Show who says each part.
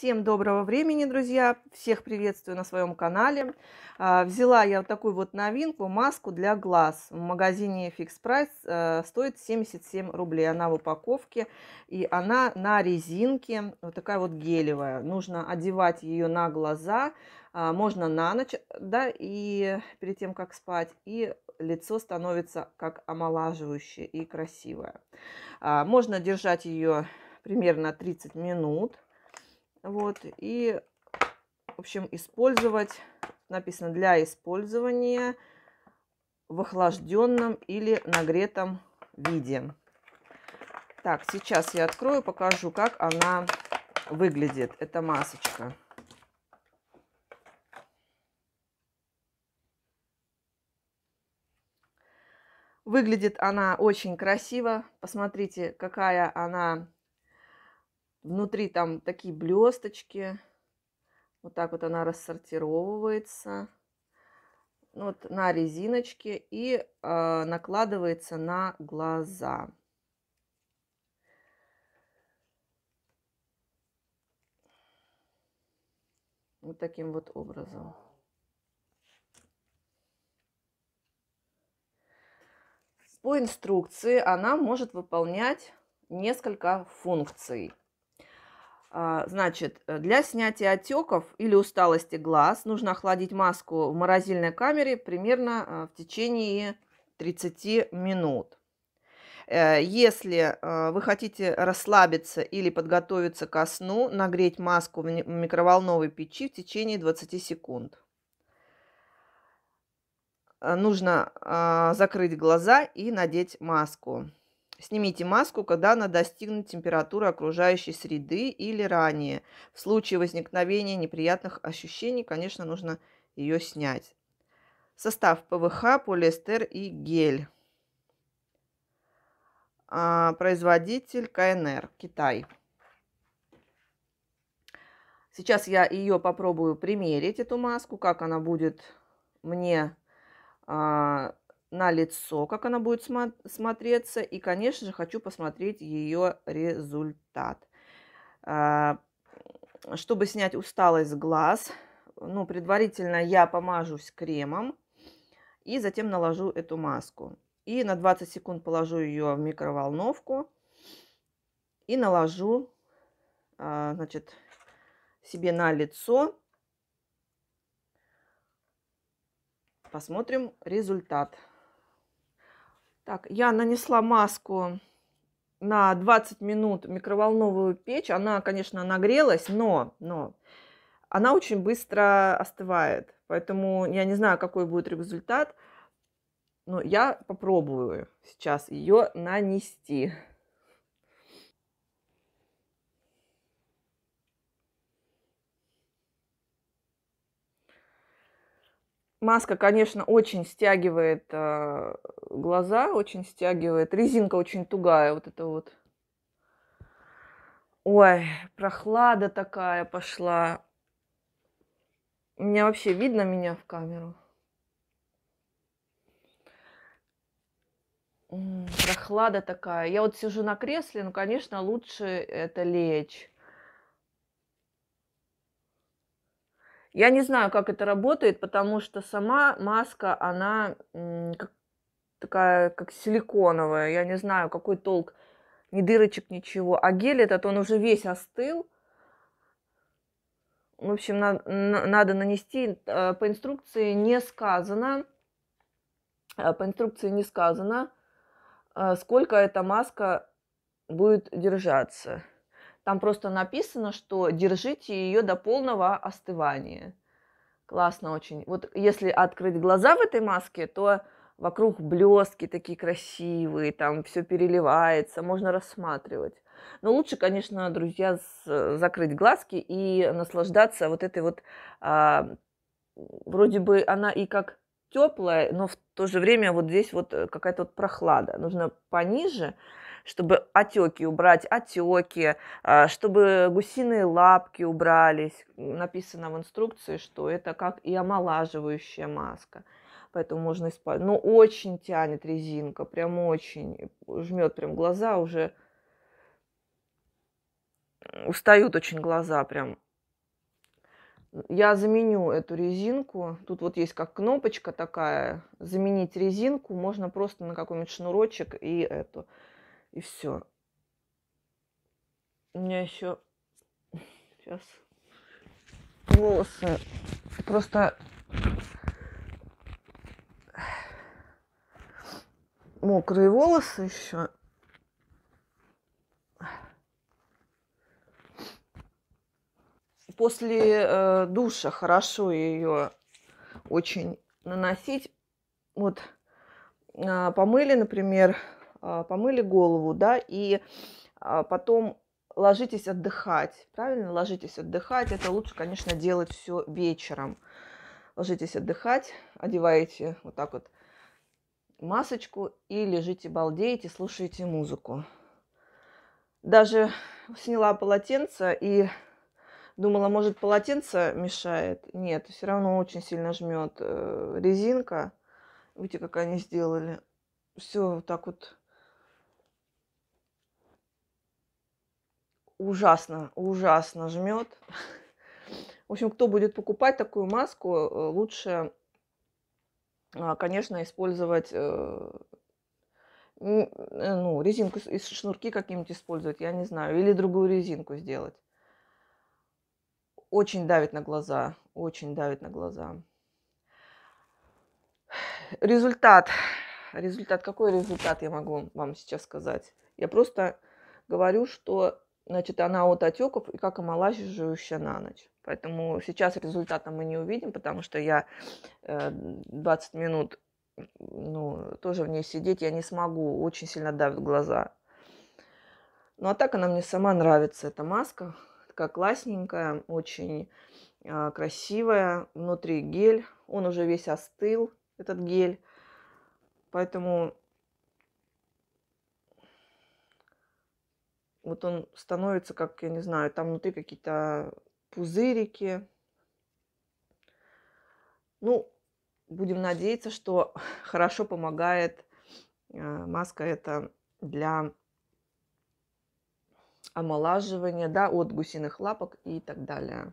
Speaker 1: Всем доброго времени, друзья! Всех приветствую на своем канале. А, взяла я вот такую вот новинку, маску для глаз. В магазине Fix Price э, стоит 77 рублей. Она в упаковке и она на резинке, вот такая вот гелевая. Нужно одевать ее на глаза, а, можно на ночь, да, и перед тем, как спать. И лицо становится как омолаживающее и красивое. А, можно держать ее примерно 30 минут вот, и, в общем, использовать, написано, для использования в охлажденном или нагретом виде. Так, сейчас я открою, покажу, как она выглядит, эта масочка. Выглядит она очень красиво. Посмотрите, какая она Внутри там такие блесточки. Вот так вот она рассортировывается. Ну вот на резиночке и э, накладывается на глаза. Вот таким вот образом. По инструкции она может выполнять несколько функций. А, значит, э, для снятия отеков или усталости глаз нужно охладить маску в морозильной камере примерно э, в течение 30 минут. Э, если вы хотите расслабиться или подготовиться ко сну, нагреть маску в микроволновой печи в течение 20 секунд. Нужно а, закрыть глаза и надеть маску. Снимите маску, когда она достигнет температуры окружающей среды или ранее. В случае возникновения неприятных ощущений, конечно, нужно ее снять. Состав ПВХ, полиэстер и гель. А, производитель КНР, Китай. Сейчас я ее попробую примерить, эту маску, как она будет мне а, на лицо, как она будет смотреться. И, конечно же, хочу посмотреть ее результат. А, чтобы снять усталость глаз, ну, предварительно я помажусь кремом и затем наложу эту маску. И на 20 секунд положу ее в микроволновку и наложу, а, значит, себе на лицо. Посмотрим результат. Так, я нанесла маску на 20 минут микроволновую печь. Она, конечно, нагрелась, но, но она очень быстро остывает. Поэтому я не знаю, какой будет результат. Но я попробую сейчас ее нанести. Маска, конечно, очень стягивает э, глаза, очень стягивает. Резинка очень тугая, вот это вот. Ой, прохлада такая пошла. У меня вообще видно меня в камеру? Прохлада такая. Я вот сижу на кресле, ну, конечно, лучше это лечь. Я не знаю, как это работает, потому что сама маска, она как, такая, как силиконовая. Я не знаю, какой толк. Ни дырочек, ничего. А гель этот, он уже весь остыл. В общем, на, на, надо нанести. Э, по инструкции не сказано. Э, по инструкции не сказано, э, сколько эта маска будет держаться. Там просто написано, что держите ее до полного остывания. Классно очень. Вот если открыть глаза в этой маске, то вокруг блестки такие красивые, там все переливается, можно рассматривать. Но лучше, конечно, друзья, закрыть глазки и наслаждаться вот этой вот, а, вроде бы она и как теплая, но в то же время вот здесь вот э, какая-то вот прохлада. Нужно пониже, чтобы отеки убрать, отеки, а, чтобы гусиные лапки убрались. Написано в инструкции, что это как и омолаживающая маска. Поэтому можно использовать. Но ну, очень тянет резинка, прям очень. Жмет прям глаза уже. Устают очень глаза прям. Я заменю эту резинку. Тут вот есть как кнопочка такая. Заменить резинку можно просто на какой-нибудь шнурочек и эту. И все. У меня еще сейчас волосы. Просто мокрые волосы еще. После э, душа хорошо ее очень наносить. Вот э, помыли, например, а, помыли голову, да, и а, потом ложитесь отдыхать, правильно? Ложитесь отдыхать. Это лучше, конечно, делать все вечером. Ложитесь отдыхать, одеваете вот так вот масочку и лежите, балдеете, слушаете музыку. Даже сняла полотенце и думала, может, полотенце мешает. Нет, все равно очень сильно жмет э, резинка. Видите, как они сделали. Все вот так вот ужасно, ужасно жмет. В общем, кто будет покупать такую маску, э, лучше, а, конечно, использовать э, э, ну, резинку из шнурки каким-нибудь использовать, я не знаю, или другую резинку сделать. Очень давит на глаза, очень давит на глаза. Результат. Результат. Какой результат я могу вам сейчас сказать? Я просто говорю, что значит, она от отеков и как омолаживающая на ночь. Поэтому сейчас результата мы не увидим, потому что я 20 э, минут ну, тоже в ней сидеть я не смогу, очень сильно давит глаза. Ну, а так она мне сама нравится, эта маска. Такая классненькая, очень а, красивая. Внутри гель, он уже весь остыл, этот гель. Поэтому Вот он становится, как, я не знаю, там внутри какие-то пузырики. Ну, будем надеяться, что хорошо помогает э, маска это для омолаживания, да, от гусиных лапок и так далее.